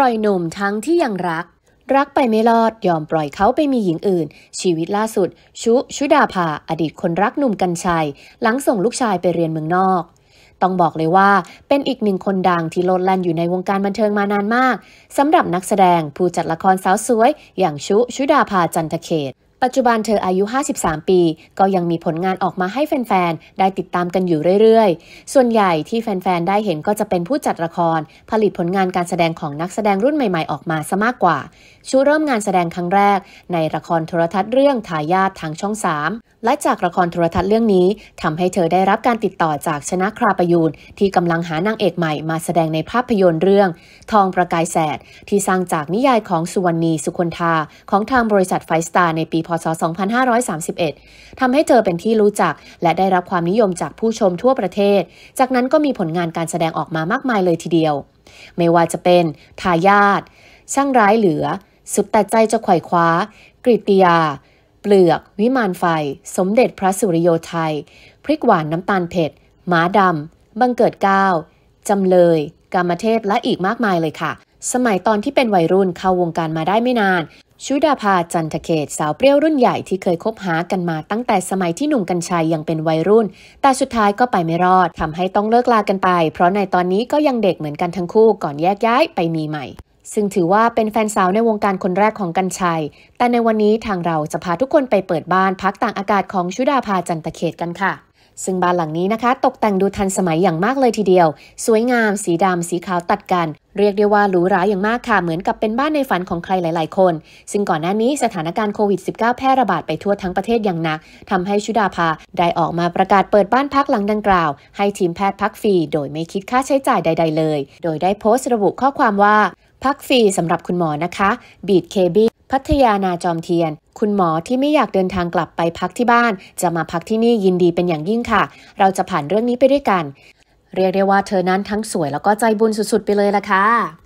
ปล่อยหนุ่มทั้งที่ยังรัก รักไปไม่รอดยอมปล่อยเขาไปมีหญิงอื่น ชีวิตล่าสุด ชุ ชุดาภาอดีตคนรักหนุ่มกัญชัย หลังส่งลูกชายไปเรียนเมืองนอก ต้องบอกเลยว่า เป็นอีกหนึ่งคนดังที่โลดแล่นอยู่ในวงการบันเทิงมานานมากสำหรับนักแสดงผู้จัดละครสาวสวย อย่างชุชุดาภาจันทเขตปัจจุบันเธออายุ 53 ปี ก็ยังมีผลงานออกมาให้แฟน ๆ ได้ติดตามกันอยู่เรื่อยๆ ส่วนใหญ่ที่แฟน ๆ ได้เห็นก็จะเป็นผู้จัดละคร ผลิตผลงานการแสดงของนักแสดงรุ่นใหม่ๆ ออกมาซะมากกว่า ชูเริ่มงานแสดงครั้งแรก ในละครโทรทัศน์เรื่องทายาททางช่อง 3และจากละครโทรทัศน์เรื่องนี้ทำให้เธอได้รับการติดต่อจากชนะคราประยูนที่กำลังหานางเอกใหม่มาแสดงในภาพยนตร์เรื่องทองประกายแสด ที่สร้างจากนิยายของสุวรรณีสุคนธาของทางบริษัทไฟสตาร์ในปีพศ 2531ทำให้เธอเป็นที่รู้จักและได้รับความนิยมจากผู้ชมทั่วประเทศ จากนั้นก็มีผลงานการแสดงออกมามากมายเลยทีเดียว ไม่ว่าจะเป็นทายาทช่างร้ายเหลือ สุดแต่ใจจะไขว่คว้ากริตยาเปลือก วิมานไฟ สมเด็จพระสุริโยไทย พริกหวานน้ำตาลเผ็ดหมาดำบังเกิดก้าวจำเลยกามเทพและอีกมากมายเลยค่ะ สมัยตอนที่เป็นวัยรุ่นเข้าวงการมาได้ไม่นาน ชุดาภาจันทเขตสาวเปรี้ยวรุ่นใหญ่ที่เคยคบหากันมาตั้งแต่สมัยที่หนุ่มกัญชัยยังเป็นวัยรุ่น แต่สุดท้ายก็ไปไม่รอดทำให้ต้องเลิกลากันไป เพราะในตอนนี้ก็ยังเด็กเหมือนกันทั้งคู่ก่อนแยกย้ายไปมีใหม่ซึ่งถือว่าเป็นแฟนสาวในวงการคนแรกของกันชัย แต่ในวันนี้ทางเราจะพาทุกคนไปเปิดบ้านพักต่างอากาศของชุดาภาจันตะเขตกันค่ะ ซึ่งบ้านหลังนี้นะคะ ตกแต่งดูทันสมัยอย่างมากเลยทีเดียว สวยงาม สีดำสีขาวตัดกัน เรียกได้ว่าหรูหราอย่างมากค่ะ เหมือนกับเป็นบ้านในฝันของใครหลายๆ คน ซึ่งก่อนหน้านี้สถานการณ์โควิด -19 แพร่ระบาดไปทั่วทั้งประเทศอย่างหนักทำให้ชุดาภา ได้ออกมาประกาศเปิดบ้านพักหลังดังกล่าว ให้ทีมแพทย์พักฟรี โดยไม่คิดค่าใช้จ่ายใด ๆ เลย โดยได้โพสต์ระบุข้อความว่าพักฟรีสำหรับคุณหมอนะคะ บีดเคบีพัทยานาจอมเทียน คุณหมอที่ไม่อยากเดินทางกลับไปพักที่บ้าน จะมาพักที่นี่ยินดีเป็นอย่างยิ่งค่ะ เราจะผ่านเรื่องนี้ไปด้วยกัน เรียกได้ว่าเธอนั้นทั้งสวย แล้วก็ใจบุญสุดๆ ไปเลยละค่ะ